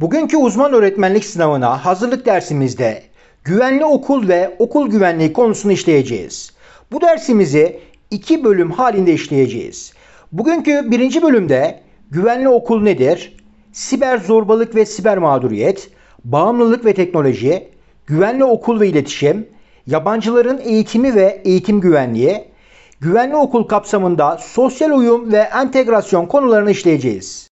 Bugünkü uzman öğretmenlik sınavına hazırlık dersimizde güvenli okul ve okul güvenliği konusunu işleyeceğiz. Bu dersimizi iki bölüm halinde işleyeceğiz. Bugünkü birinci bölümde güvenli okul nedir? Siber zorbalık ve siber mağduriyet, bağımlılık ve teknoloji, güvenli okul ve iletişim, yabancıların eğitimi ve eğitim güvenliği, güvenli okul kapsamında sosyal uyum ve entegrasyon konularını işleyeceğiz.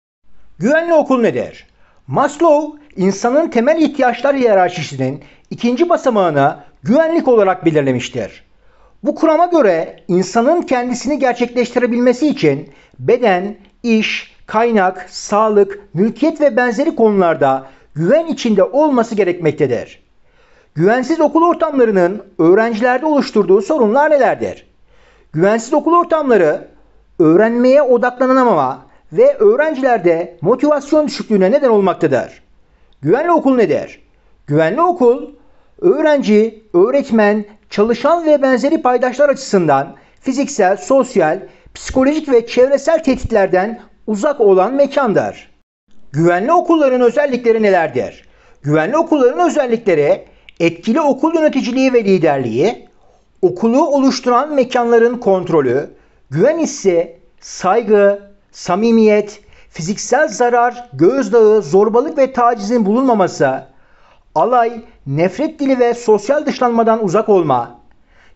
Güvenli okul nedir? Maslow, insanın temel ihtiyaçlar hiyerarşisinin ikinci basamağına güvenlik olarak belirlemiştir. Bu kurama göre insanın kendisini gerçekleştirebilmesi için beden, iş, kaynak, sağlık, mülkiyet ve benzeri konularda güven içinde olması gerekmektedir. Güvensiz okul ortamlarının öğrencilerde oluşturduğu sorunlar nelerdir? Güvensiz okul ortamları öğrenmeye odaklanamama, ve öğrencilerde motivasyon düşüklüğüne neden olmaktadır. Güvenli okul nedir? Güvenli okul, öğrenci, öğretmen, çalışan ve benzeri paydaşlar açısından fiziksel, sosyal, psikolojik ve çevresel tehditlerden uzak olan mekandır. Güvenli okulların özellikleri nelerdir? Güvenli okulların özellikleri etkili okul yöneticiliği ve liderliği, okulu oluşturan mekanların kontrolü, güven hissi, saygı, samimiyet, fiziksel zarar, gözdağı, zorbalık ve tacizin bulunmaması, alay, nefret dili ve sosyal dışlanmadan uzak olma,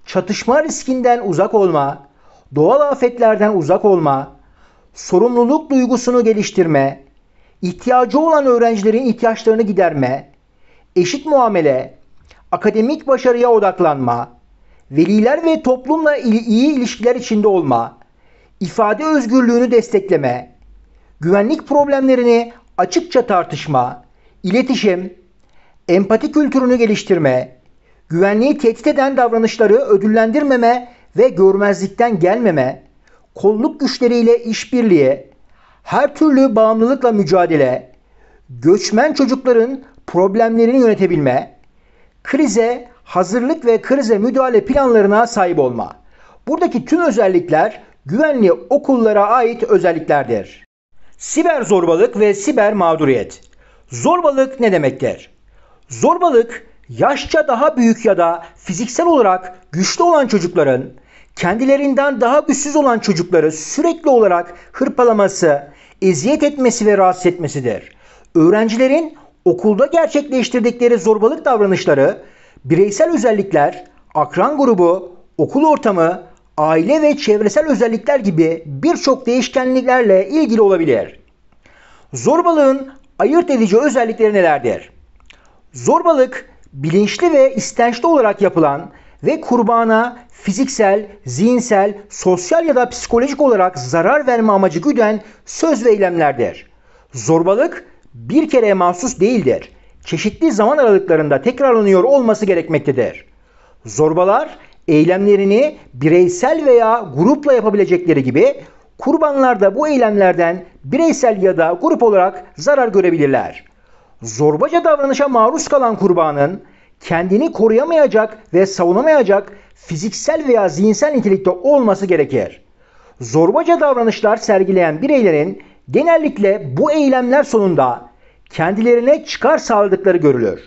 çatışma riskinden uzak olma, doğal afetlerden uzak olma, sorumluluk duygusunu geliştirme, ihtiyacı olan öğrencilerin ihtiyaçlarını giderme, eşit muamele, akademik başarıya odaklanma, veliler ve toplumla iyi ilişkiler içinde olma, ifade özgürlüğünü destekleme, güvenlik problemlerini açıkça tartışma, iletişim, empati kültürünü geliştirme, güvenliği tehdit eden davranışları ödüllendirmeme ve görmezlikten gelmeme, kolluk güçleriyle işbirliği, her türlü bağımlılıkla mücadele, göçmen çocukların problemlerini yönetebilme, krize hazırlık ve krize müdahale planlarına sahip olma. Buradaki tüm özellikler güvenli okullara ait özelliklerdir. Siber zorbalık ve siber mağduriyet. Zorbalık ne demektir? Zorbalık yaşça daha büyük ya da fiziksel olarak güçlü olan çocukların kendilerinden daha güçsüz olan çocukları sürekli olarak hırpalaması, eziyet etmesi ve rahatsız etmesidir. Öğrencilerin okulda gerçekleştirdikleri zorbalık davranışları bireysel özellikler, akran grubu, okul ortamı, aile ve çevresel özellikler gibi birçok değişkenliklerle ilgili olabilir. Zorbalığın ayırt edici özellikleri nelerdir? Zorbalık bilinçli ve istençli olarak yapılan ve kurbana fiziksel, zihinsel, sosyal ya da psikolojik olarak zarar verme amacı güden söz ve eylemlerdir. Zorbalık bir kere mahsus değildir. Çeşitli zaman aralıklarında tekrarlanıyor olması gerekmektedir. Zorbalar eylemlerini bireysel veya grupla yapabilecekleri gibi kurbanlar da bu eylemlerden bireysel ya da grup olarak zarar görebilirler. Zorbaca davranışa maruz kalan kurbanın kendini koruyamayacak ve savunamayacak fiziksel veya zihinsel nitelikte olması gerekir. Zorbaca davranışlar sergileyen bireylerin genellikle bu eylemler sonunda kendilerine çıkar sağladıkları görülür.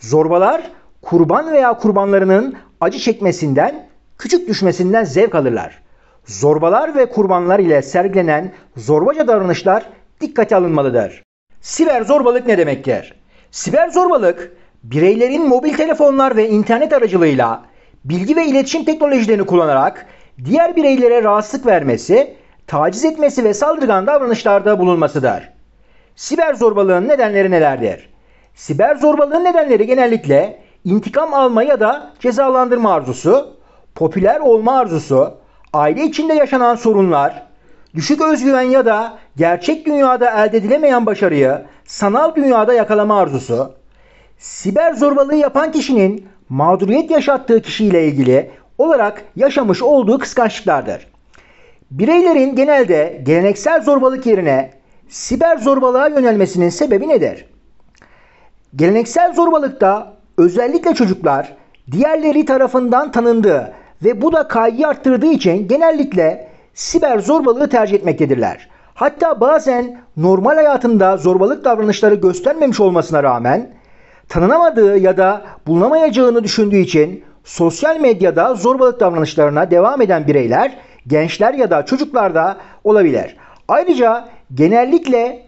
Zorbalar kurban veya kurbanlarının acı çekmesinden, küçük düşmesinden zevk alırlar. Zorbalar ve kurbanlar ile sergilenen zorbaca davranışlar dikkate alınmalıdır. Siber zorbalık ne demektir? Siber zorbalık, bireylerin mobil telefonlar ve internet aracılığıyla bilgi ve iletişim teknolojilerini kullanarak diğer bireylere rahatsızlık vermesi, taciz etmesi ve saldırgan davranışlarda bulunmasıdır. Siber zorbalığın nedenleri nelerdir? Siber zorbalığın nedenleri genellikle intikam alma ya da cezalandırma arzusu, popüler olma arzusu, aile içinde yaşanan sorunlar, düşük özgüven ya da gerçek dünyada elde edilemeyen başarıyı sanal dünyada yakalama arzusu, siber zorbalığı yapan kişinin mağduriyet yaşattığı kişiyle ilgili olarak yaşamış olduğu kıskançlıklardır. Bireylerin genelde geleneksel zorbalık yerine siber zorbalığa yönelmesinin sebebi nedir? Geleneksel zorbalıkta Özellikle çocuklar diğerleri tarafından tanındığı ve bu da kaygı arttırdığı için genellikle siber zorbalığı tercih etmektedirler. Hatta bazen normal hayatında zorbalık davranışları göstermemiş olmasına rağmen tanınamadığı ya da bulunamayacağını düşündüğü için sosyal medyada zorbalık davranışlarına devam eden bireyler gençler ya da çocuklarda olabilir. Ayrıca genellikle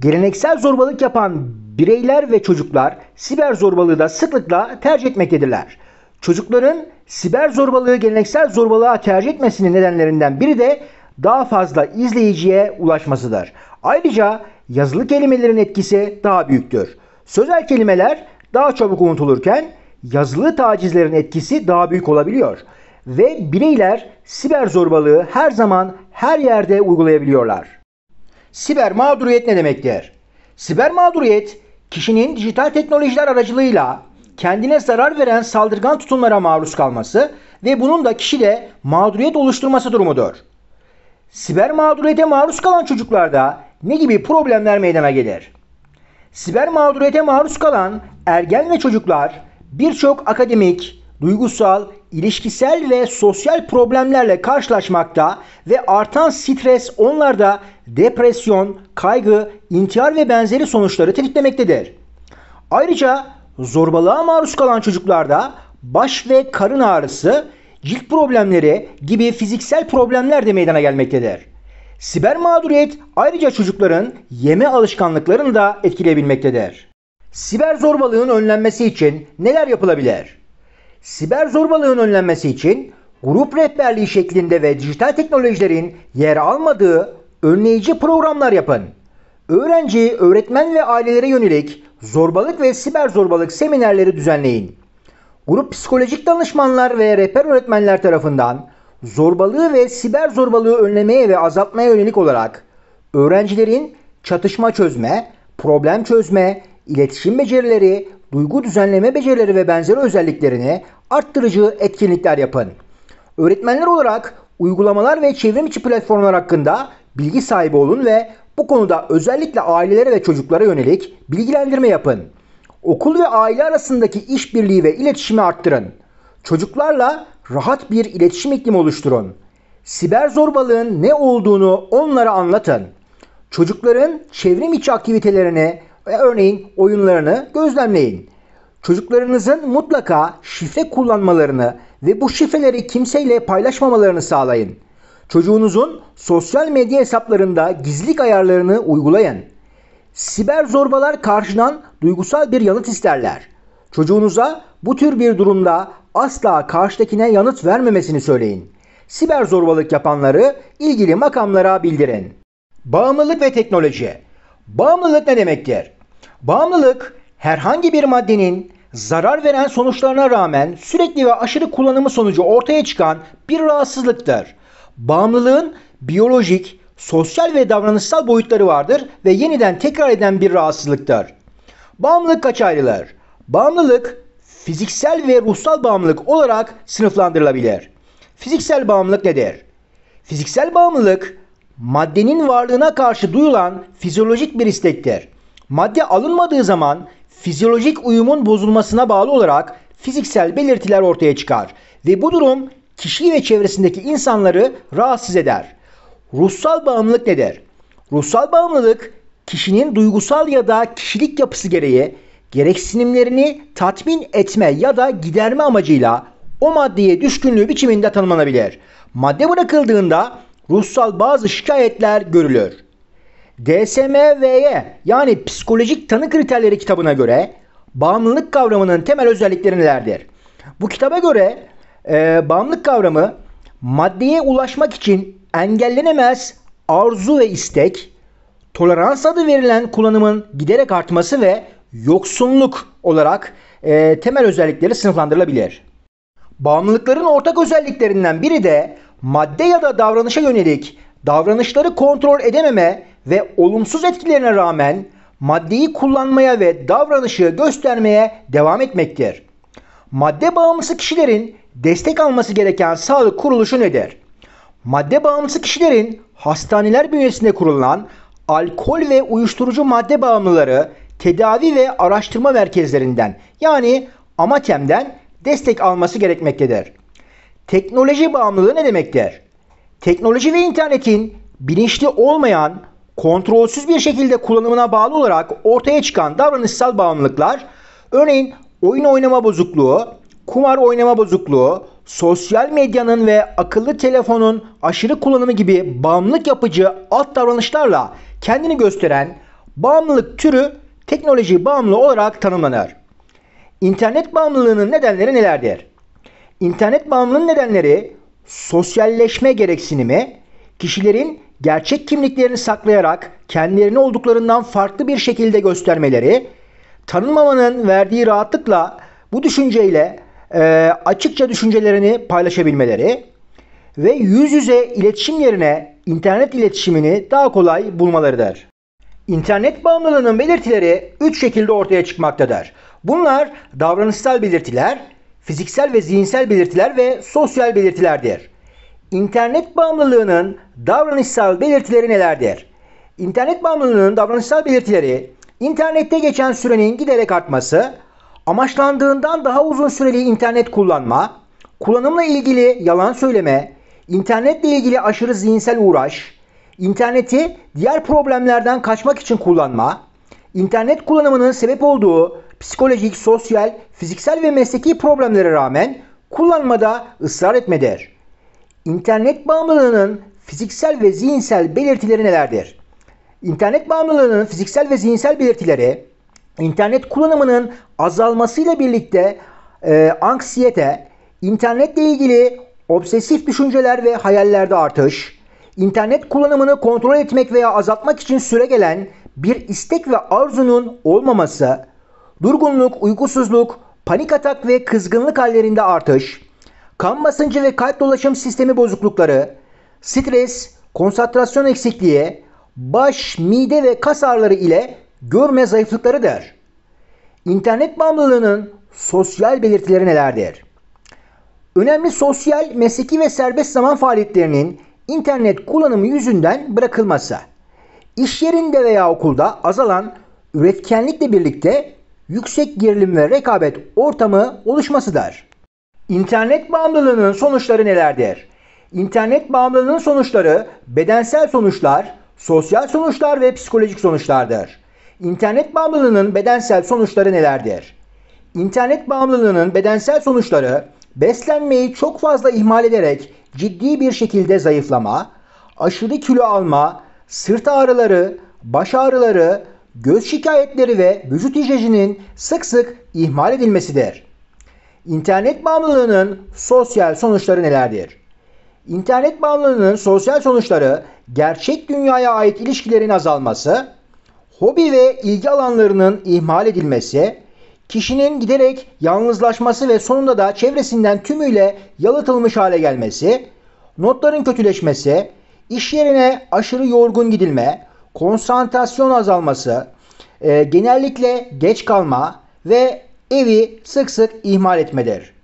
geleneksel zorbalık yapan bireyler ve çocuklar siber zorbalığı da sıklıkla tercih etmektedirler. Çocukların siber zorbalığı geleneksel zorbalığa tercih etmesinin nedenlerinden biri de daha fazla izleyiciye ulaşmasıdır. Ayrıca yazılı kelimelerin etkisi daha büyüktür. Sözel kelimeler daha çabuk unutulurken yazılı tacizlerin etkisi daha büyük olabiliyor. Ve bireyler siber zorbalığı her zaman her yerde uygulayabiliyorlar. Siber mağduriyet ne demektir? Siber mağduriyet kişinin dijital teknolojiler aracılığıyla kendine zarar veren saldırgan tutumlara maruz kalması ve bunun da kişide mağduriyet oluşturması durumudur. Siber mağduriyete maruz kalan çocuklarda ne gibi problemler meydana gelir? Siber mağduriyete maruz kalan ergen ve çocuklar birçok akademik, duygusal ilişkisel ve sosyal problemlerle karşılaşmakta ve artan stres onlarda depresyon, kaygı, intihar ve benzeri sonuçları tetiklemektedir. Ayrıca zorbalığa maruz kalan çocuklarda baş ve karın ağrısı, cilt problemleri gibi fiziksel problemler de meydana gelmektedir. Siber mağduriyet ayrıca çocukların yeme alışkanlıklarını da etkileyebilmektedir. Siber zorbalığın önlenmesi için neler yapılabilir? Siber zorbalığın önlenmesi için grup rehberliği şeklinde ve dijital teknolojilerin yer almadığı önleyici programlar yapın. Öğrenci, öğretmen ve ailelere yönelik zorbalık ve siber zorbalık seminerleri düzenleyin. Grup psikolojik danışmanlar ve rehber öğretmenler tarafından zorbalığı ve siber zorbalığı önlemeye ve azaltmaya yönelik olarak öğrencilerin çatışma çözme, problem çözme, iletişim becerileri, duygu düzenleme becerileri ve benzeri özelliklerine arttırıcı etkinlikler yapın. Öğretmenler olarak uygulamalar ve çevrim içi platformlar hakkında bilgi sahibi olun ve bu konuda özellikle ailelere ve çocuklara yönelik bilgilendirme yapın. Okul ve aile arasındaki işbirliği ve iletişimi arttırın. Çocuklarla rahat bir iletişim iklimi oluşturun. Siber zorbalığın ne olduğunu onlara anlatın. Çocukların çevrim içi aktivitelerini e, örneğin oyunlarını gözlemleyin. Çocuklarınızın mutlaka şifre kullanmalarını ve bu şifreleri kimseyle paylaşmamalarını sağlayın. Çocuğunuzun sosyal medya hesaplarında gizlilik ayarlarını uygulayın. Siber zorbalar karşıdan duygusal bir yanıt isterler. Çocuğunuza bu tür bir durumda asla karşıdakine yanıt vermemesini söyleyin. Siber zorbalık yapanları ilgili makamlara bildirin. Bağımlılık ve teknoloji. Bağımlılık ne demektir? Bağımlılık herhangi bir maddenin zarar veren sonuçlarına rağmen sürekli ve aşırı kullanımı sonucu ortaya çıkan bir rahatsızlıktır. Bağımlılığın biyolojik, sosyal ve davranışsal boyutları vardır ve yeniden tekrar eden bir rahatsızlıktır. Bağımlılık kaç ayrılır? Bağımlılık fiziksel ve ruhsal bağımlılık olarak sınıflandırılabilir. Fiziksel bağımlılık nedir? Fiziksel bağımlılık maddenin varlığına karşı duyulan fizyolojik bir istektir. Madde alınmadığı zaman fizyolojik uyumun bozulmasına bağlı olarak fiziksel belirtiler ortaya çıkar ve bu durum kişiyi ve çevresindeki insanları rahatsız eder. Ruhsal bağımlılık nedir? Ruhsal bağımlılık kişinin duygusal ya da kişilik yapısı gereği gereksinimlerini tatmin etme ya da giderme amacıyla o maddeye düşkünlüğü biçiminde tanımlanabilir. Madde bırakıldığında ruhsal bazı şikayetler görülür. DSMV'ye yani psikolojik tanı kriterleri kitabına göre bağımlılık kavramının temel özellikleri nelerdir? Bu kitaba göre e, bağımlılık kavramı maddeye ulaşmak için engellenemez arzu ve istek, tolerans adı verilen kullanımın giderek artması ve yoksunluk olarak e, temel özellikleri sınıflandırılabilir. Bağımlılıkların ortak özelliklerinden biri de madde ya da davranışa yönelik davranışları kontrol edememe ve olumsuz etkilerine rağmen maddeyi kullanmaya ve davranışı göstermeye devam etmektir. Madde bağımlısı kişilerin destek alması gereken sağlık kuruluşu nedir? Madde bağımlısı kişilerin hastaneler bünyesinde kurulan alkol ve uyuşturucu madde bağımlıları tedavi ve araştırma merkezlerinden yani AMATEM'den destek alması gerekmektedir. Teknoloji bağımlılığı ne demektir? Teknoloji ve internetin bilinçli olmayan, kontrolsüz bir şekilde kullanımına bağlı olarak ortaya çıkan davranışsal bağımlılıklar, örneğin oyun oynama bozukluğu, kumar oynama bozukluğu, sosyal medyanın ve akıllı telefonun aşırı kullanımı gibi bağımlılık yapıcı alt davranışlarla kendini gösteren bağımlılık türü teknoloji bağımlı olarak tanımlanır. İnternet bağımlılığının nedenleri nelerdir? İnternet bağımlılığının nedenleri sosyalleşme gereksinimi kişilerin gerçek kimliklerini saklayarak kendilerini olduklarından farklı bir şekilde göstermeleri, tanınmamanın verdiği rahatlıkla bu düşünceyle e, açıkça düşüncelerini paylaşabilmeleri ve yüz yüze iletişim yerine internet iletişimini daha kolay bulmalarıdır. İnternet bağımlılığının belirtileri üç şekilde ortaya çıkmaktadır. Bunlar davranışsal belirtiler, fiziksel ve zihinsel belirtiler ve sosyal belirtilerdir. İnternet bağımlılığının davranışsal belirtileri nelerdir? İnternet bağımlılığının davranışsal belirtileri internette geçen sürenin giderek artması, amaçlandığından daha uzun süreli internet kullanma, kullanımla ilgili yalan söyleme, internetle ilgili aşırı zihinsel uğraş, interneti diğer problemlerden kaçmak için kullanma, internet kullanımının sebep olduğu psikolojik, sosyal, fiziksel ve mesleki problemlere rağmen kullanmada ısrar etmedir. İnternet bağımlılığının fiziksel ve zihinsel belirtileri nelerdir? İnternet bağımlılığının fiziksel ve zihinsel belirtileri, internet kullanımının azalmasıyla birlikte e, anksiyete, internetle ilgili obsesif düşünceler ve hayallerde artış, internet kullanımını kontrol etmek veya azaltmak için süre gelen bir istek ve arzunun olmaması, durgunluk, uykusuzluk, panik atak ve kızgınlık hallerinde artış, kan basıncı ve kalp dolaşım sistemi bozuklukları, stres, konsantrasyon eksikliği, baş, mide ve kas ağrıları ile görme zayıflıkları der. İnternet bağımlılığının sosyal belirtileri nelerdir? Önemli sosyal, mesleki ve serbest zaman faaliyetlerinin internet kullanımı yüzünden bırakılması. iş yerinde veya okulda azalan üretkenlikle birlikte yüksek gerilim ve rekabet ortamı oluşmasıdır. İnternet bağımlılığının sonuçları nelerdir? İnternet bağımlılığının sonuçları bedensel sonuçlar, sosyal sonuçlar ve psikolojik sonuçlardır. İnternet bağımlılığının bedensel sonuçları nelerdir? İnternet bağımlılığının bedensel sonuçları beslenmeyi çok fazla ihmal ederek ciddi bir şekilde zayıflama, aşırı kilo alma, sırt ağrıları, baş ağrıları, göz şikayetleri ve vücut hijyeninin sık sık ihmal edilmesidir. İnternet bağımlılığının sosyal sonuçları nelerdir? İnternet bağımlılığının sosyal sonuçları gerçek dünyaya ait ilişkilerin azalması, hobi ve ilgi alanlarının ihmal edilmesi, kişinin giderek yalnızlaşması ve sonunda da çevresinden tümüyle yalıtılmış hale gelmesi, notların kötüleşmesi, iş yerine aşırı yorgun gidilme, konsantrasyon azalması, e, genellikle geç kalma ve evi sık sık ihmal etmedir.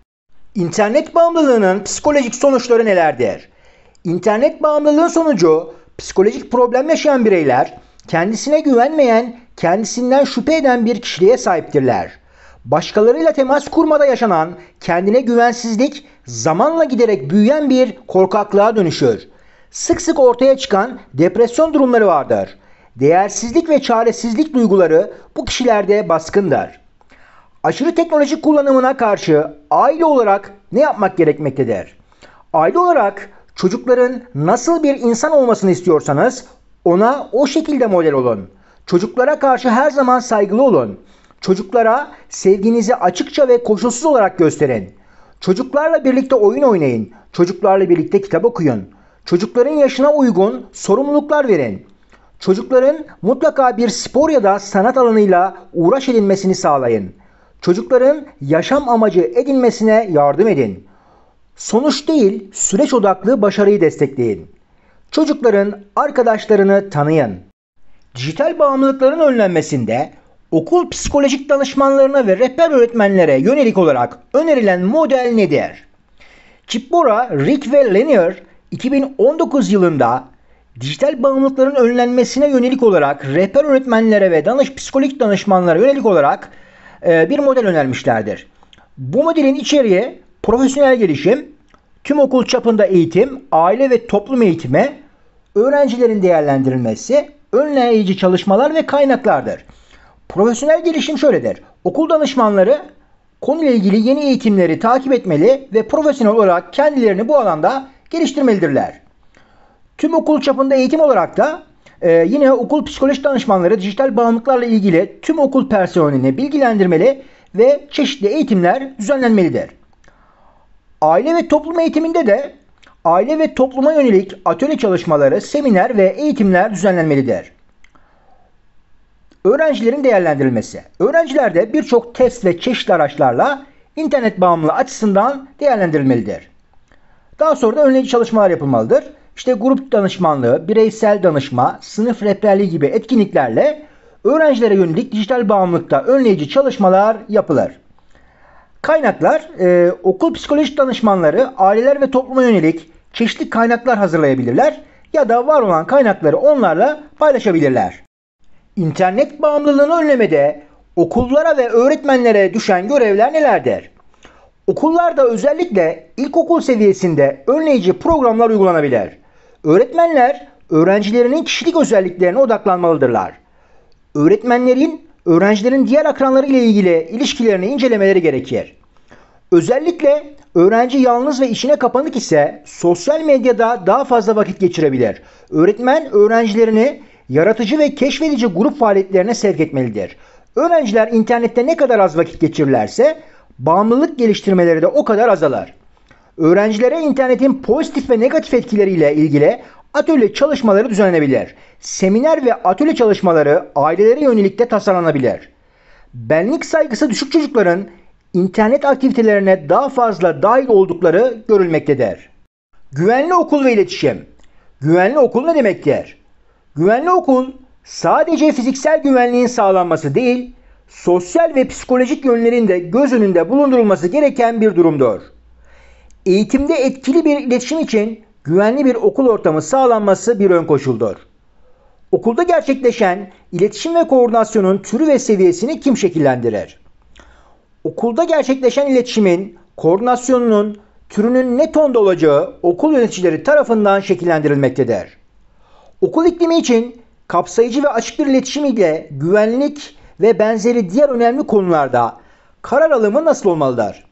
İnternet bağımlılığının psikolojik sonuçları nelerdir? İnternet bağımlılığının sonucu psikolojik problem yaşayan bireyler kendisine güvenmeyen, kendisinden şüphe eden bir kişiliğe sahiptirler. Başkalarıyla temas kurmada yaşanan kendine güvensizlik zamanla giderek büyüyen bir korkaklığa dönüşür sık sık ortaya çıkan depresyon durumları vardır. Değersizlik ve çaresizlik duyguları bu kişilerde baskındır. Aşırı teknolojik kullanımına karşı aile olarak ne yapmak gerekmektedir? Aile olarak çocukların nasıl bir insan olmasını istiyorsanız ona o şekilde model olun. Çocuklara karşı her zaman saygılı olun. Çocuklara sevginizi açıkça ve koşulsuz olarak gösterin. Çocuklarla birlikte oyun oynayın. Çocuklarla birlikte kitap okuyun. Çocukların yaşına uygun sorumluluklar verin. Çocukların mutlaka bir spor ya da sanat alanıyla uğraş edilmesini sağlayın. Çocukların yaşam amacı edinmesine yardım edin. Sonuç değil, süreç odaklı başarıyı destekleyin. Çocukların arkadaşlarını tanıyın. Dijital bağımlılıkların önlenmesinde okul psikolojik danışmanlarına ve rehber öğretmenlere yönelik olarak önerilen model nedir? Chipbora, Rick ve Lanier 2019 yılında dijital bağımlılıkların önlenmesine yönelik olarak rehber öğretmenlere ve danış psikolojik danışmanlara yönelik olarak e, bir model önermişlerdir. Bu modelin içeriği profesyonel gelişim, tüm okul çapında eğitim, aile ve toplum eğitimi, öğrencilerin değerlendirilmesi, önleyici çalışmalar ve kaynaklardır. Profesyonel gelişim şöyledir. Okul danışmanları konuyla ilgili yeni eğitimleri takip etmeli ve profesyonel olarak kendilerini bu alanda geliştirmelidirler. Tüm okul çapında eğitim olarak da e, yine okul psikoloji danışmanları dijital bağımlılıklarla ilgili tüm okul personeline bilgilendirmeli ve çeşitli eğitimler düzenlenmelidir. Aile ve toplum eğitiminde de aile ve topluma yönelik atölye çalışmaları, seminer ve eğitimler düzenlenmelidir. Öğrencilerin değerlendirilmesi. Öğrenciler de birçok test ve çeşitli araçlarla internet bağımlılığı açısından değerlendirilmelidir. Daha sonra da önleyici çalışmalar yapılmalıdır. İşte grup danışmanlığı, bireysel danışma, sınıf rehberliği gibi etkinliklerle öğrencilere yönelik dijital bağımlılıkta önleyici çalışmalar yapılır. Kaynaklar, e, okul psikolojik danışmanları aileler ve topluma yönelik çeşitli kaynaklar hazırlayabilirler ya da var olan kaynakları onlarla paylaşabilirler. İnternet bağımlılığını önlemede okullara ve öğretmenlere düşen görevler nelerdir? Okullarda özellikle ilkokul seviyesinde önleyici programlar uygulanabilir. Öğretmenler öğrencilerinin kişilik özelliklerine odaklanmalıdırlar. Öğretmenlerin öğrencilerin diğer akranları ile ilgili ilişkilerini incelemeleri gerekir. Özellikle öğrenci yalnız ve içine kapanık ise sosyal medyada daha fazla vakit geçirebilir. Öğretmen öğrencilerini yaratıcı ve keşfedici grup faaliyetlerine sevk etmelidir. Öğrenciler internette ne kadar az vakit geçirirlerse bağımlılık geliştirmeleri de o kadar azalar. Öğrencilere internetin pozitif ve negatif etkileriyle ilgili atölye çalışmaları düzenlenebilir. Seminer ve atölye çalışmaları ailelere yönelik de tasarlanabilir. Benlik saygısı düşük çocukların internet aktivitelerine daha fazla dahil oldukları görülmektedir. Güvenli okul ve iletişim. Güvenli okul ne demektir? Güvenli okul sadece fiziksel güvenliğin sağlanması değil, sosyal ve psikolojik yönlerinde göz önünde bulundurulması gereken bir durumdur. Eğitimde etkili bir iletişim için güvenli bir okul ortamı sağlanması bir ön koşuldur. Okulda gerçekleşen iletişim ve koordinasyonun türü ve seviyesini kim şekillendirir? Okulda gerçekleşen iletişimin, koordinasyonunun türünün ne tonda olacağı okul yöneticileri tarafından şekillendirilmektedir. Okul iklimi için kapsayıcı ve açık bir iletişim ile güvenlik ve benzeri diğer önemli konularda karar alımı nasıl olmalıdır?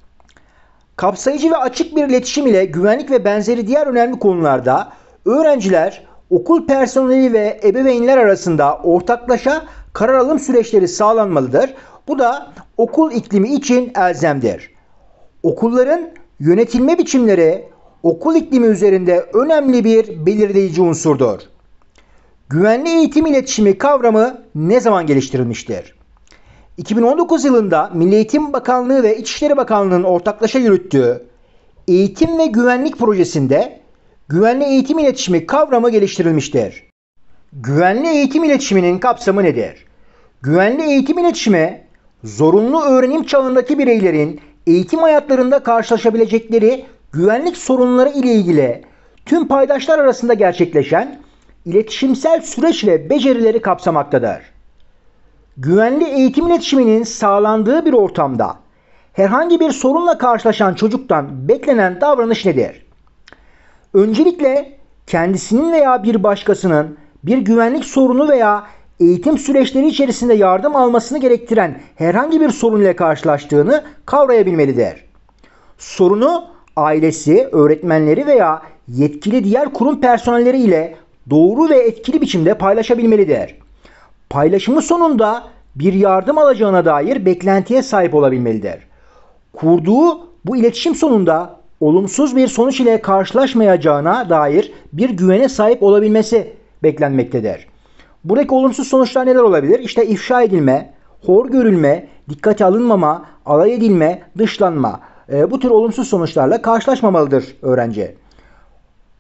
Kapsayıcı ve açık bir iletişim ile güvenlik ve benzeri diğer önemli konularda öğrenciler, okul personeli ve ebeveynler arasında ortaklaşa karar alım süreçleri sağlanmalıdır. Bu da okul iklimi için elzemdir. Okulların yönetilme biçimleri okul iklimi üzerinde önemli bir belirleyici unsurdur. Güvenli eğitim iletişimi kavramı ne zaman geliştirilmiştir? 2019 yılında Milli Eğitim Bakanlığı ve İçişleri Bakanlığı'nın ortaklaşa yürüttüğü Eğitim ve Güvenlik Projesi'nde güvenli eğitim iletişimi kavramı geliştirilmiştir. Güvenli eğitim iletişiminin kapsamı nedir? Güvenli eğitim iletişimi, zorunlu öğrenim çağındaki bireylerin eğitim hayatlarında karşılaşabilecekleri güvenlik sorunları ile ilgili tüm paydaşlar arasında gerçekleşen iletişimsel süreç ve becerileri kapsamaktadır güvenli eğitim iletişiminin sağlandığı bir ortamda herhangi bir sorunla karşılaşan çocuktan beklenen davranış nedir? Öncelikle kendisinin veya bir başkasının bir güvenlik sorunu veya eğitim süreçleri içerisinde yardım almasını gerektiren herhangi bir sorun ile karşılaştığını kavrayabilmelidir. Sorunu ailesi, öğretmenleri veya yetkili diğer kurum personelleri ile doğru ve etkili biçimde paylaşabilmelidir paylaşımı sonunda bir yardım alacağına dair beklentiye sahip olabilmelidir. Kurduğu bu iletişim sonunda olumsuz bir sonuç ile karşılaşmayacağına dair bir güvene sahip olabilmesi beklenmektedir. Buradaki olumsuz sonuçlar neler olabilir? İşte ifşa edilme, hor görülme, dikkate alınmama, alay edilme, dışlanma. E, bu tür olumsuz sonuçlarla karşılaşmamalıdır öğrenci.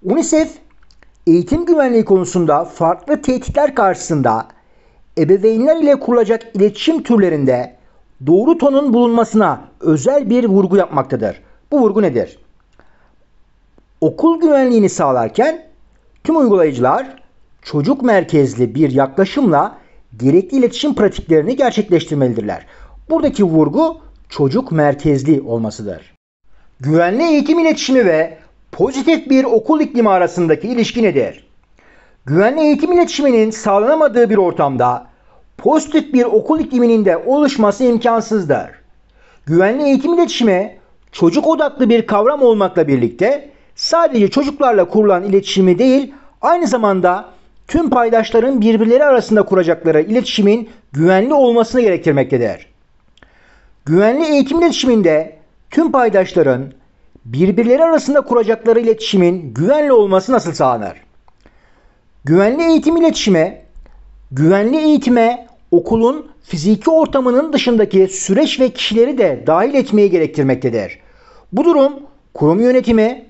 UNICEF eğitim güvenliği konusunda farklı tehditler karşısında ebeveynler ile kurulacak iletişim türlerinde doğru tonun bulunmasına özel bir vurgu yapmaktadır. Bu vurgu nedir? Okul güvenliğini sağlarken tüm uygulayıcılar çocuk merkezli bir yaklaşımla gerekli iletişim pratiklerini gerçekleştirmelidirler. Buradaki vurgu çocuk merkezli olmasıdır. Güvenli eğitim iletişimi ve pozitif bir okul iklimi arasındaki ilişki nedir? güvenli eğitim iletişiminin sağlanamadığı bir ortamda pozitif bir okul ikliminin de oluşması imkansızdır. Güvenli eğitim iletişimi çocuk odaklı bir kavram olmakla birlikte sadece çocuklarla kurulan iletişimi değil aynı zamanda tüm paydaşların birbirleri arasında kuracakları iletişimin güvenli olmasını gerektirmektedir. Güvenli eğitim iletişiminde tüm paydaşların birbirleri arasında kuracakları iletişimin güvenli olması nasıl sağlanır? Güvenli eğitim iletişime, güvenli eğitime okulun fiziki ortamının dışındaki süreç ve kişileri de dahil etmeyi gerektirmektedir. Bu durum kurum yönetimi,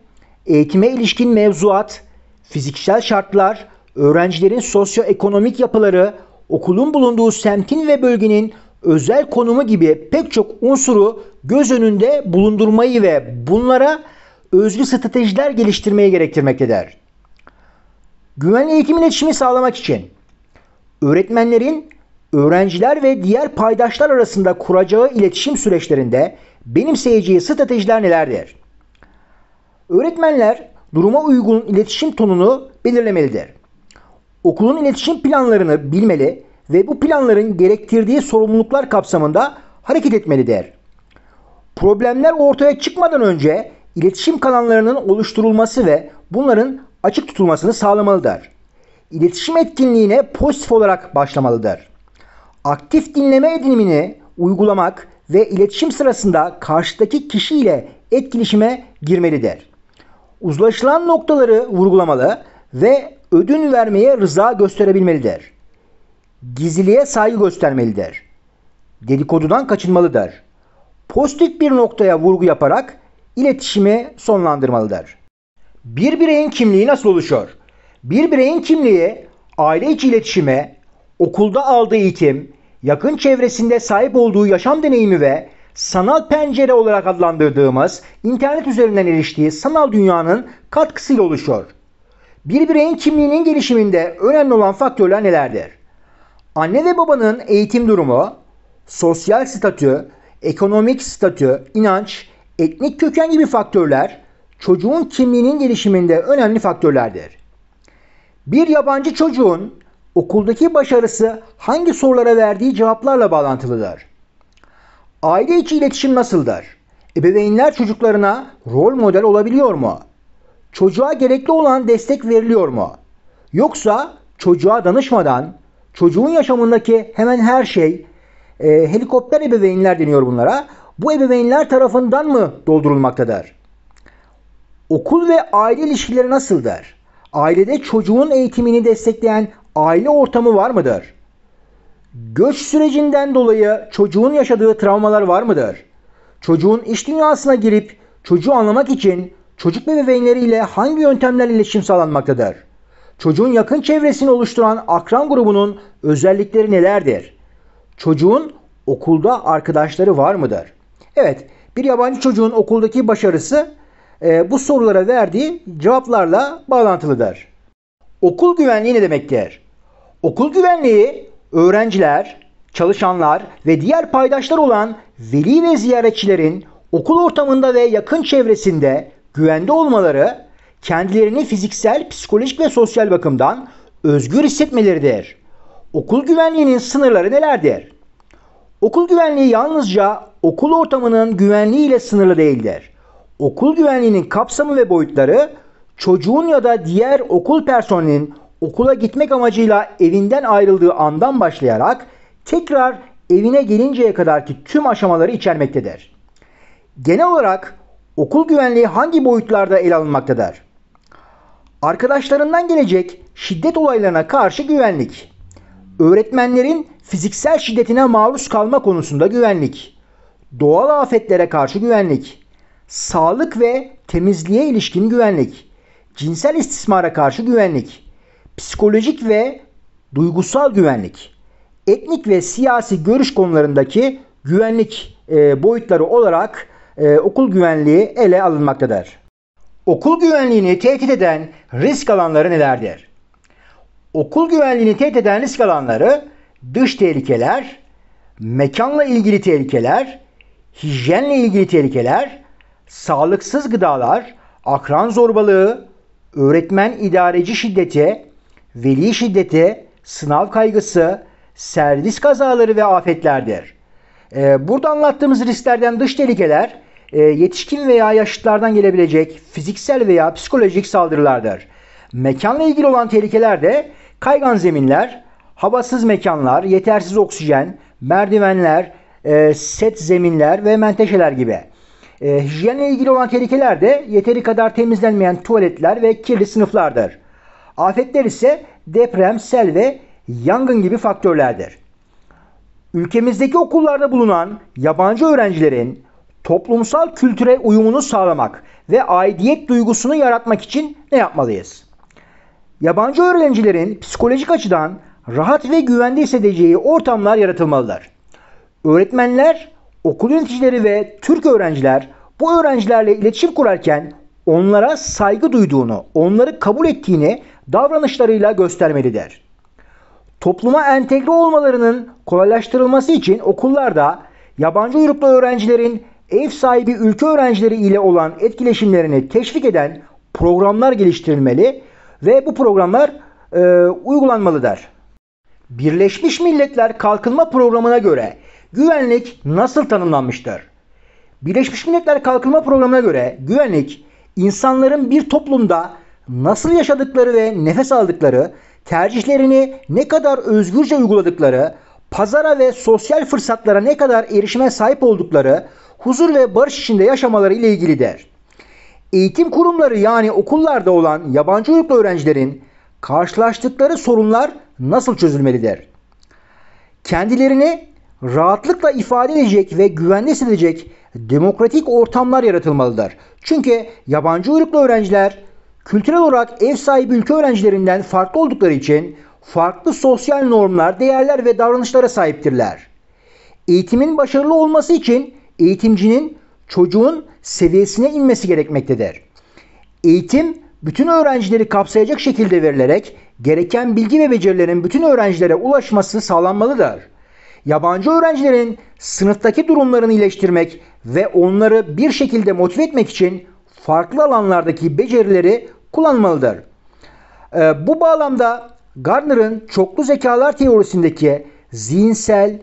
eğitime ilişkin mevzuat, fiziksel şartlar, öğrencilerin sosyoekonomik yapıları, okulun bulunduğu semtin ve bölgenin özel konumu gibi pek çok unsuru göz önünde bulundurmayı ve bunlara özgü stratejiler geliştirmeyi gerektirmektedir. Güvenli eğitim iletişimi sağlamak için öğretmenlerin öğrenciler ve diğer paydaşlar arasında kuracağı iletişim süreçlerinde benimseyeceği stratejiler nelerdir? Öğretmenler duruma uygun iletişim tonunu belirlemelidir. Okulun iletişim planlarını bilmeli ve bu planların gerektirdiği sorumluluklar kapsamında hareket etmelidir. Problemler ortaya çıkmadan önce iletişim kanallarının oluşturulması ve bunların açık tutulmasını sağlamalıdır. İletişim etkinliğine pozitif olarak başlamalıdır. Aktif dinleme edinimini uygulamak ve iletişim sırasında karşıdaki kişiyle etkileşime girmelidir. Uzlaşılan noktaları vurgulamalı ve ödün vermeye rıza gösterebilmelidir. Gizliliğe saygı göstermelidir. Dedikodudan kaçınmalıdır. Pozitif bir noktaya vurgu yaparak iletişimi sonlandırmalıdır. Bir bireyin kimliği nasıl oluşuyor? Bir bireyin kimliği aile içi iletişime, okulda aldığı eğitim, yakın çevresinde sahip olduğu yaşam deneyimi ve sanal pencere olarak adlandırdığımız internet üzerinden eriştiği sanal dünyanın katkısıyla oluşuyor. Bir bireyin kimliğinin gelişiminde önemli olan faktörler nelerdir? Anne ve babanın eğitim durumu, sosyal statü, ekonomik statü, inanç, etnik köken gibi faktörler çocuğun kimliğinin gelişiminde önemli faktörlerdir. Bir yabancı çocuğun okuldaki başarısı hangi sorulara verdiği cevaplarla bağlantılıdır. Aile içi iletişim nasıldır? Ebeveynler çocuklarına rol model olabiliyor mu? Çocuğa gerekli olan destek veriliyor mu? Yoksa çocuğa danışmadan çocuğun yaşamındaki hemen her şey e, helikopter ebeveynler deniyor bunlara. Bu ebeveynler tarafından mı doldurulmaktadır? Okul ve aile ilişkileri nasıldır? Ailede çocuğun eğitimini destekleyen aile ortamı var mıdır? Göç sürecinden dolayı çocuğun yaşadığı travmalar var mıdır? Çocuğun iş dünyasına girip çocuğu anlamak için çocuk bebeğleriyle hangi yöntemler iletişim sağlanmaktadır? Çocuğun yakın çevresini oluşturan akran grubunun özellikleri nelerdir? Çocuğun okulda arkadaşları var mıdır? Evet, bir yabancı çocuğun okuldaki başarısı e, bu sorulara verdiği cevaplarla bağlantılı der. Okul güvenliği ne demektir? Okul güvenliği öğrenciler, çalışanlar ve diğer paydaşlar olan veli ve ziyaretçilerin okul ortamında ve yakın çevresinde güvende olmaları kendilerini fiziksel, psikolojik ve sosyal bakımdan özgür hissetmeleridir. Okul güvenliğinin sınırları nelerdir? Okul güvenliği yalnızca okul ortamının güvenliği ile sınırlı değildir okul güvenliğinin kapsamı ve boyutları çocuğun ya da diğer okul personelinin okula gitmek amacıyla evinden ayrıldığı andan başlayarak tekrar evine gelinceye kadarki tüm aşamaları içermektedir. Genel olarak okul güvenliği hangi boyutlarda ele alınmaktadır? Arkadaşlarından gelecek şiddet olaylarına karşı güvenlik. Öğretmenlerin fiziksel şiddetine maruz kalma konusunda güvenlik. Doğal afetlere karşı güvenlik sağlık ve temizliğe ilişkin güvenlik, cinsel istismara karşı güvenlik, psikolojik ve duygusal güvenlik, etnik ve siyasi görüş konularındaki güvenlik e, boyutları olarak e, okul güvenliği ele alınmaktadır. Okul güvenliğini tehdit eden risk alanları nelerdir? Okul güvenliğini tehdit eden risk alanları dış tehlikeler, mekanla ilgili tehlikeler, hijyenle ilgili tehlikeler, sağlıksız gıdalar, akran zorbalığı, öğretmen idareci şiddeti, veli şiddeti, sınav kaygısı, servis kazaları ve afetlerdir. Ee, burada anlattığımız risklerden dış tehlikeler e, yetişkin veya yaşlıtlardan gelebilecek fiziksel veya psikolojik saldırılardır. Mekanla ilgili olan tehlikeler de kaygan zeminler, havasız mekanlar, yetersiz oksijen, merdivenler, e, set zeminler ve menteşeler gibi. E, hijyenle ilgili olan tehlikeler de yeteri kadar temizlenmeyen tuvaletler ve kirli sınıflardır. Afetler ise deprem, sel ve yangın gibi faktörlerdir. Ülkemizdeki okullarda bulunan yabancı öğrencilerin toplumsal kültüre uyumunu sağlamak ve aidiyet duygusunu yaratmak için ne yapmalıyız? Yabancı öğrencilerin psikolojik açıdan rahat ve güvende hissedeceği ortamlar yaratılmalıdır. Öğretmenler okul yöneticileri ve Türk öğrenciler bu öğrencilerle iletişim kurarken onlara saygı duyduğunu, onları kabul ettiğini davranışlarıyla göstermelidir. Topluma entegre olmalarının kolaylaştırılması için okullarda yabancı uyruklu öğrencilerin ev sahibi ülke öğrencileri ile olan etkileşimlerini teşvik eden programlar geliştirilmeli ve bu programlar e, uygulanmalıdır. Birleşmiş Milletler Kalkınma Programı'na göre Güvenlik nasıl tanımlanmıştır? Birleşmiş Milletler Kalkınma Programı'na göre güvenlik insanların bir toplumda nasıl yaşadıkları ve nefes aldıkları, tercihlerini ne kadar özgürce uyguladıkları, pazara ve sosyal fırsatlara ne kadar erişime sahip oldukları, huzur ve barış içinde yaşamaları ile ilgilidir. Eğitim kurumları yani okullarda olan yabancı uyruklu öğrencilerin karşılaştıkları sorunlar nasıl çözülmelidir? Kendilerini rahatlıkla ifade edecek ve güvende hissedilecek demokratik ortamlar yaratılmalıdır. Çünkü yabancı uyruklu öğrenciler kültürel olarak ev sahibi ülke öğrencilerinden farklı oldukları için farklı sosyal normlar, değerler ve davranışlara sahiptirler. Eğitimin başarılı olması için eğitimcinin çocuğun seviyesine inmesi gerekmektedir. Eğitim bütün öğrencileri kapsayacak şekilde verilerek gereken bilgi ve becerilerin bütün öğrencilere ulaşması sağlanmalıdır yabancı öğrencilerin sınıftaki durumlarını iyileştirmek ve onları bir şekilde motive etmek için farklı alanlardaki becerileri kullanmalıdır. E, bu bağlamda Gardner'ın çoklu zekalar teorisindeki zihinsel,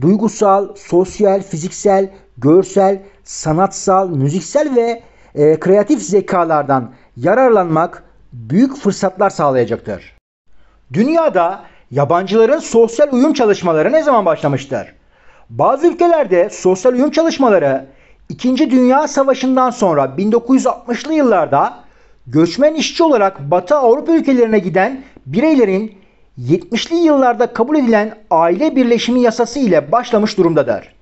duygusal, sosyal, fiziksel, görsel, sanatsal, müziksel ve e, kreatif zekalardan yararlanmak büyük fırsatlar sağlayacaktır. Dünyada Yabancıların sosyal uyum çalışmaları ne zaman başlamıştır? Bazı ülkelerde sosyal uyum çalışmaları 2. Dünya Savaşı'ndan sonra 1960'lı yıllarda göçmen işçi olarak Batı Avrupa ülkelerine giden bireylerin 70'li yıllarda kabul edilen aile birleşimi yasası ile başlamış durumdadır.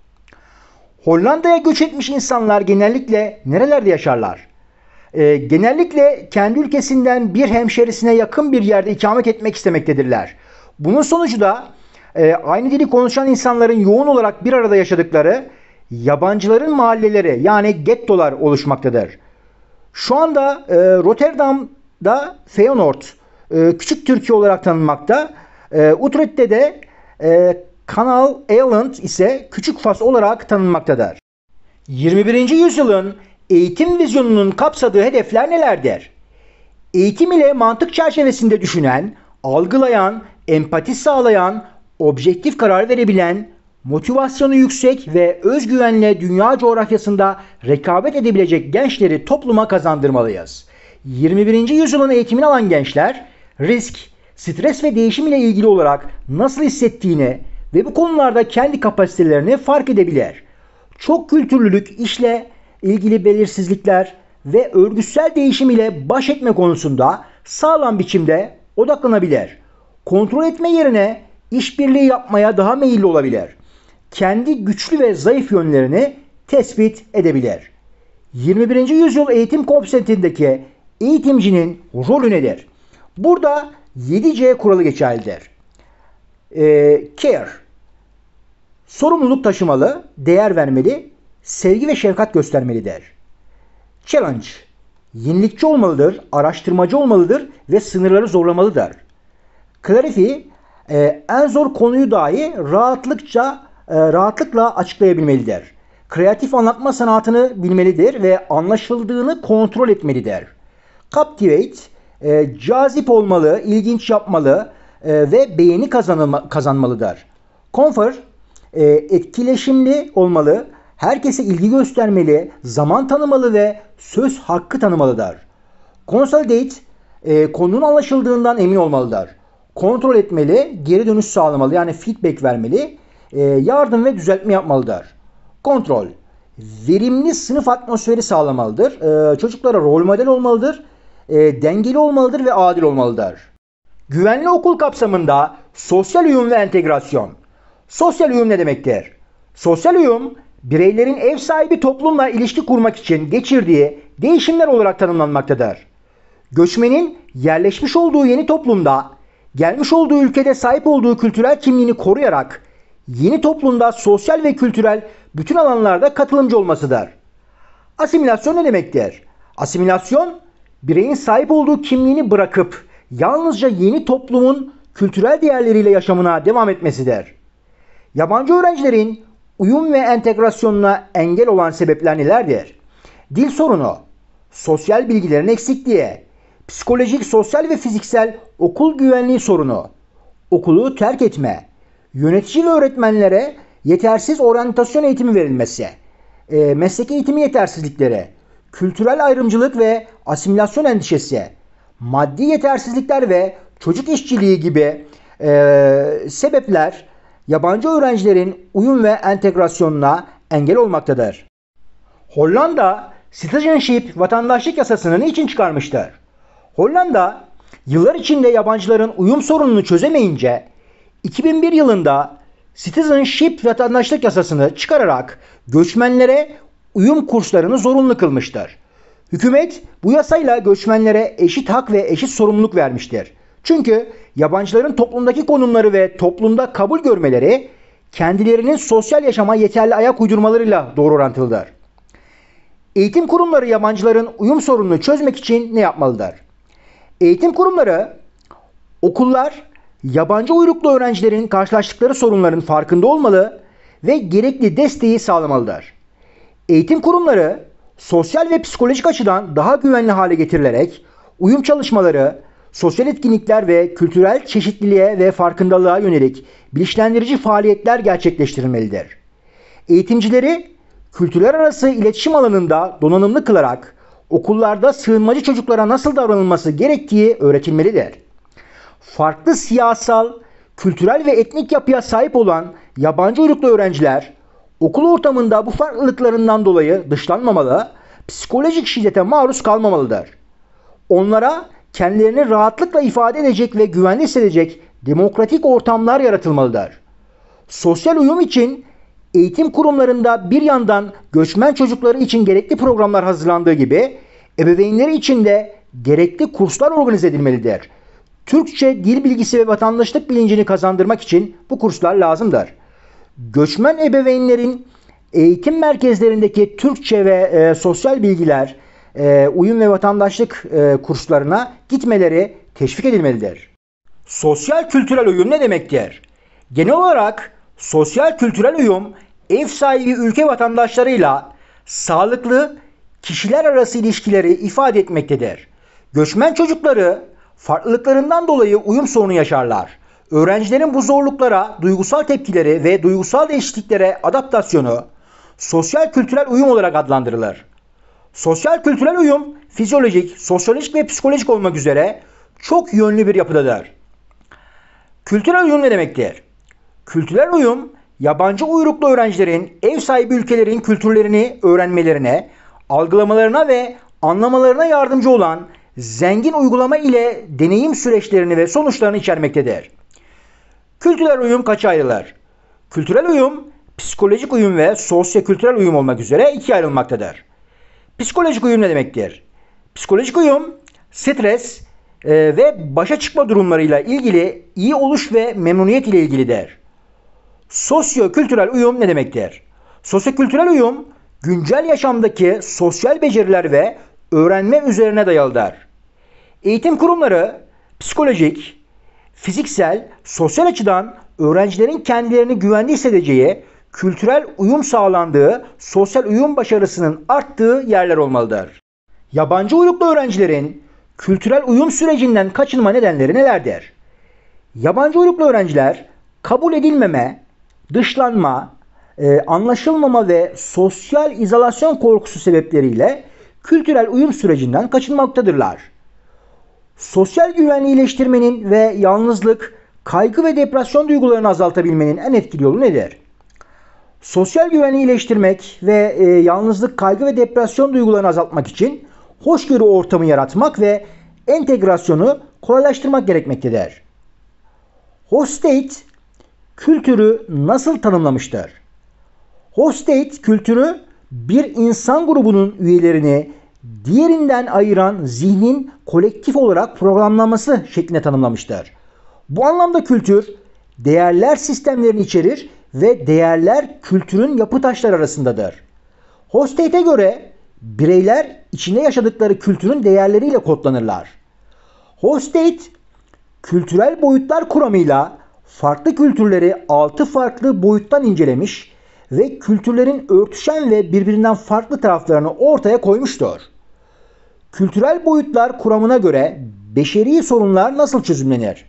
Hollanda'ya göç etmiş insanlar genellikle nerelerde yaşarlar? E, genellikle kendi ülkesinden bir hemşerisine yakın bir yerde ikamet etmek istemektedirler. Bunun sonucu da e, aynı dili konuşan insanların yoğun olarak bir arada yaşadıkları yabancıların mahalleleri yani gettolar oluşmaktadır. Şu anda e, Rotterdam'da Feyenoord e, küçük Türkiye olarak tanınmakta. E, Utrecht'te de e, Kanal Island ise küçük Fas olarak tanınmaktadır. 21. yüzyılın eğitim vizyonunun kapsadığı hedefler nelerdir? Eğitim ile mantık çerçevesinde düşünen algılayan, empati sağlayan, objektif karar verebilen, motivasyonu yüksek ve özgüvenle dünya coğrafyasında rekabet edebilecek gençleri topluma kazandırmalıyız. 21. yüzyılın eğitimini alan gençler risk, stres ve değişim ile ilgili olarak nasıl hissettiğini ve bu konularda kendi kapasitelerini fark edebilir. Çok kültürlülük işle ilgili belirsizlikler ve örgütsel değişim ile baş etme konusunda sağlam biçimde odaklanabilir. Kontrol etme yerine işbirliği yapmaya daha meyilli olabilir. Kendi güçlü ve zayıf yönlerini tespit edebilir. 21. yüzyıl eğitim konseptindeki eğitimcinin rolü nedir? Burada 7C kuralı geçerlidir. E, care Sorumluluk taşımalı, değer vermeli, sevgi ve şefkat göstermelidir. Challenge yenilikçi olmalıdır, araştırmacı olmalıdır ve sınırları zorlamalıdır. Clarifi e, en zor konuyu dahi rahatlıkça e, rahatlıkla açıklayabilmelidir. Kreatif anlatma sanatını bilmelidir ve anlaşıldığını kontrol etmelidir. Captivate e, cazip olmalı, ilginç yapmalı e, ve beğeni kazanma, kazanmalıdır. Comfort e, etkileşimli olmalı, herkese ilgi göstermeli, zaman tanımalı ve söz hakkı tanımalıdır. Consolidate e, konunun anlaşıldığından emin olmalıdır. Kontrol etmeli, geri dönüş sağlamalı yani feedback vermeli, e, yardım ve düzeltme yapmalıdır. Kontrol verimli sınıf atmosferi sağlamalıdır. E, çocuklara rol model olmalıdır, e, dengeli olmalıdır ve adil olmalıdır. Güvenli okul kapsamında sosyal uyum ve entegrasyon. Sosyal uyum ne demektir? Sosyal uyum bireylerin ev sahibi toplumla ilişki kurmak için geçirdiği değişimler olarak tanımlanmaktadır. Göçmenin yerleşmiş olduğu yeni toplumda, gelmiş olduğu ülkede sahip olduğu kültürel kimliğini koruyarak yeni toplumda sosyal ve kültürel bütün alanlarda katılımcı olmasıdır. Asimilasyon ne demektir? Asimilasyon, bireyin sahip olduğu kimliğini bırakıp yalnızca yeni toplumun kültürel değerleriyle yaşamına devam etmesidir. Yabancı öğrencilerin uyum ve entegrasyonuna engel olan sebepler nelerdir? Dil sorunu, sosyal bilgilerin eksikliği, psikolojik, sosyal ve fiziksel okul güvenliği sorunu, okulu terk etme, yönetici ve öğretmenlere yetersiz oryantasyon eğitimi verilmesi, e, mesleki eğitimi yetersizlikleri, kültürel ayrımcılık ve asimilasyon endişesi, maddi yetersizlikler ve çocuk işçiliği gibi e, sebepler yabancı öğrencilerin uyum ve entegrasyonuna engel olmaktadır. Hollanda citizenship vatandaşlık yasasını için çıkarmıştır? Hollanda yıllar içinde yabancıların uyum sorununu çözemeyince 2001 yılında citizenship vatandaşlık yasasını çıkararak göçmenlere uyum kurslarını zorunlu kılmıştır. Hükümet bu yasayla göçmenlere eşit hak ve eşit sorumluluk vermiştir. Çünkü yabancıların toplumdaki konumları ve toplumda kabul görmeleri kendilerinin sosyal yaşama yeterli ayak uydurmalarıyla doğru orantılıdır. Eğitim kurumları yabancıların uyum sorununu çözmek için ne yapmalıdır? Eğitim kurumları, okullar yabancı uyruklu öğrencilerin karşılaştıkları sorunların farkında olmalı ve gerekli desteği sağlamalıdır. Eğitim kurumları sosyal ve psikolojik açıdan daha güvenli hale getirilerek uyum çalışmaları, sosyal etkinlikler ve kültürel çeşitliliğe ve farkındalığa yönelik bilinçlendirici faaliyetler gerçekleştirilmelidir. Eğitimcileri kültürler arası iletişim alanında donanımlı kılarak okullarda sığınmacı çocuklara nasıl davranılması gerektiği öğretilmelidir. Farklı siyasal, kültürel ve etnik yapıya sahip olan yabancı uyruklu öğrenciler okul ortamında bu farklılıklarından dolayı dışlanmamalı, psikolojik şiddete maruz kalmamalıdır. Onlara kendilerini rahatlıkla ifade edecek ve güvenli hissedecek demokratik ortamlar yaratılmalıdır. Sosyal uyum için eğitim kurumlarında bir yandan göçmen çocukları için gerekli programlar hazırlandığı gibi ebeveynleri için de gerekli kurslar organize edilmelidir. Türkçe dil bilgisi ve vatandaşlık bilincini kazandırmak için bu kurslar lazımdır. Göçmen ebeveynlerin eğitim merkezlerindeki Türkçe ve e, sosyal bilgiler e, uyum ve vatandaşlık e, kurslarına gitmeleri teşvik edilmelidir. Sosyal kültürel uyum ne demektir? Genel olarak sosyal kültürel uyum ev sahibi ülke vatandaşlarıyla sağlıklı kişiler arası ilişkileri ifade etmektedir. Göçmen çocukları farklılıklarından dolayı uyum sorunu yaşarlar. Öğrencilerin bu zorluklara, duygusal tepkileri ve duygusal değişikliklere adaptasyonu sosyal kültürel uyum olarak adlandırılır. Sosyal kültürel uyum fizyolojik, sosyolojik ve psikolojik olmak üzere çok yönlü bir yapıdadır. Kültürel uyum ne demektir? Kültürel uyum yabancı uyruklu öğrencilerin ev sahibi ülkelerin kültürlerini öğrenmelerine, algılamalarına ve anlamalarına yardımcı olan zengin uygulama ile deneyim süreçlerini ve sonuçlarını içermektedir. Kültürel uyum kaç ayrılır? Kültürel uyum, psikolojik uyum ve sosyo-kültürel uyum olmak üzere ikiye ayrılmaktadır. Psikolojik uyum ne demektir? Psikolojik uyum, stres e, ve başa çıkma durumlarıyla ilgili iyi oluş ve memnuniyet ile ilgilidir. Sosyo-kültürel uyum ne demektir? Sosyo-kültürel uyum, güncel yaşamdaki sosyal beceriler ve öğrenme üzerine dayalıdır. Eğitim kurumları psikolojik, fiziksel, sosyal açıdan öğrencilerin kendilerini güvenli hissedeceği kültürel uyum sağlandığı, sosyal uyum başarısının arttığı yerler olmalıdır. Yabancı uyruklu öğrencilerin kültürel uyum sürecinden kaçınma nedenleri nelerdir? Yabancı uyruklu öğrenciler kabul edilmeme, dışlanma, e, anlaşılmama ve sosyal izolasyon korkusu sebepleriyle kültürel uyum sürecinden kaçınmaktadırlar. Sosyal güvenli iyileştirmenin ve yalnızlık, kaygı ve depresyon duygularını azaltabilmenin en etkili yolu nedir? Sosyal güveni iyileştirmek ve e, yalnızlık, kaygı ve depresyon duygularını azaltmak için hoşgörü ortamı yaratmak ve entegrasyonu kolaylaştırmak gerekmektedir. Hostate kültürü nasıl tanımlamıştır? Hostate kültürü bir insan grubunun üyelerini diğerinden ayıran zihnin kolektif olarak programlanması şeklinde tanımlamıştır. Bu anlamda kültür değerler sistemlerini içerir ve değerler kültürün yapı taşları arasındadır. Hostate'e göre bireyler içinde yaşadıkları kültürün değerleriyle kodlanırlar. Hostate kültürel boyutlar kuramıyla farklı kültürleri 6 farklı boyuttan incelemiş ve kültürlerin örtüşen ve birbirinden farklı taraflarını ortaya koymuştur. Kültürel boyutlar kuramına göre beşeri sorunlar nasıl çözümlenir?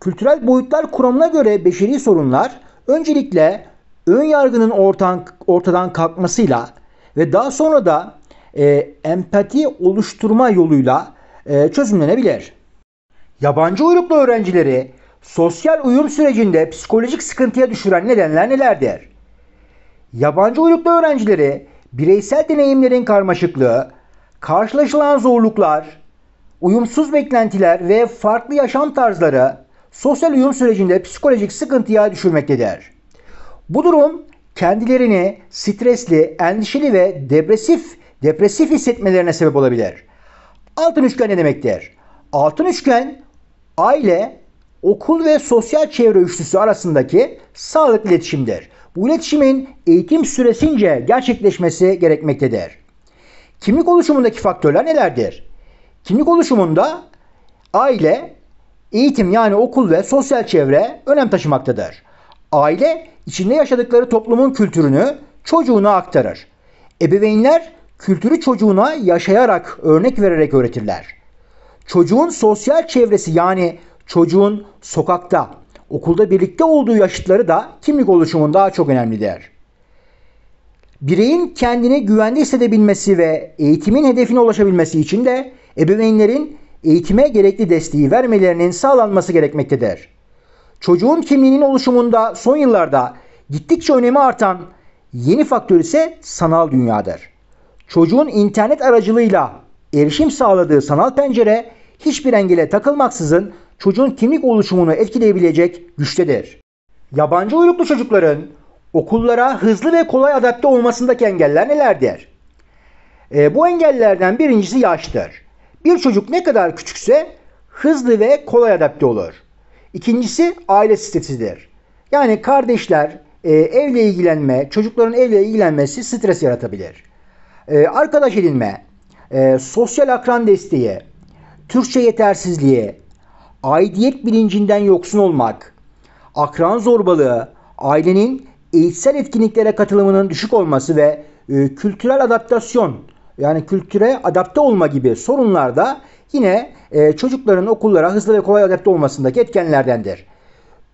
Kültürel boyutlar kuramına göre beşeri sorunlar Öncelikle ön yargının ortadan, ortadan kalkmasıyla ve daha sonra da e, empati oluşturma yoluyla e, çözümlenebilir. Yabancı uyruklu öğrencileri sosyal uyum sürecinde psikolojik sıkıntıya düşüren nedenler nelerdir? Yabancı uyruklu öğrencileri bireysel deneyimlerin karmaşıklığı, karşılaşılan zorluklar, uyumsuz beklentiler ve farklı yaşam tarzları sosyal uyum sürecinde psikolojik sıkıntıya düşürmektedir. Bu durum kendilerini stresli, endişeli ve depresif depresif hissetmelerine sebep olabilir. Altın üçgen ne demektir? Altın üçgen aile, okul ve sosyal çevre üçlüsü arasındaki sağlıklı iletişimdir. Bu iletişimin eğitim süresince gerçekleşmesi gerekmektedir. Kimlik oluşumundaki faktörler nelerdir? Kimlik oluşumunda aile, Eğitim yani okul ve sosyal çevre önem taşımaktadır. Aile içinde yaşadıkları toplumun kültürünü çocuğuna aktarır. Ebeveynler kültürü çocuğuna yaşayarak, örnek vererek öğretirler. Çocuğun sosyal çevresi yani çocuğun sokakta, okulda birlikte olduğu yaşıtları da kimlik daha çok önemli der. Bireyin kendini güvende hissedebilmesi ve eğitimin hedefine ulaşabilmesi için de ebeveynlerin eğitime gerekli desteği vermelerinin sağlanması gerekmektedir. Çocuğun kimliğinin oluşumunda son yıllarda gittikçe önemi artan yeni faktör ise sanal dünyadır. Çocuğun internet aracılığıyla erişim sağladığı sanal pencere hiçbir engele takılmaksızın çocuğun kimlik oluşumunu etkileyebilecek güçtedir. Yabancı uyruklu çocukların okullara hızlı ve kolay adapte olmasındaki engeller nelerdir? E, bu engellerden birincisi yaştır. Bir çocuk ne kadar küçükse hızlı ve kolay adapte olur. İkincisi aile stresidir. Yani kardeşler, e, evle ilgilenme, çocukların evle ilgilenmesi stres yaratabilir. E, arkadaş edinme, e, sosyal akran desteği, Türkçe yetersizliği, aidiyet bilincinden yoksun olmak, akran zorbalığı, ailenin eğitsel etkinliklere katılımının düşük olması ve kültürel adaptasyon yani kültüre adapte olma gibi sorunlarda yine e, çocukların okullara hızlı ve kolay adapte olmasındaki etkenlerdendir.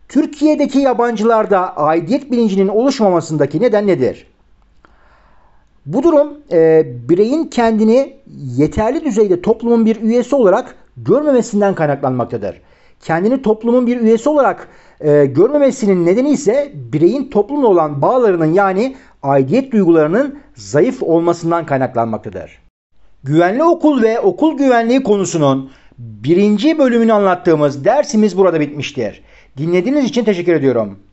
Türkiye'deki yabancılarda aidiyet bilincinin oluşmamasındaki neden nedir? Bu durum e, bireyin kendini yeterli düzeyde toplumun bir üyesi olarak görmemesinden kaynaklanmaktadır kendini toplumun bir üyesi olarak e, görmemesinin nedeni ise bireyin toplumla olan bağlarının yani aidiyet duygularının zayıf olmasından kaynaklanmaktadır. Güvenli okul ve okul güvenliği konusunun birinci bölümünü anlattığımız dersimiz burada bitmiştir. Dinlediğiniz için teşekkür ediyorum.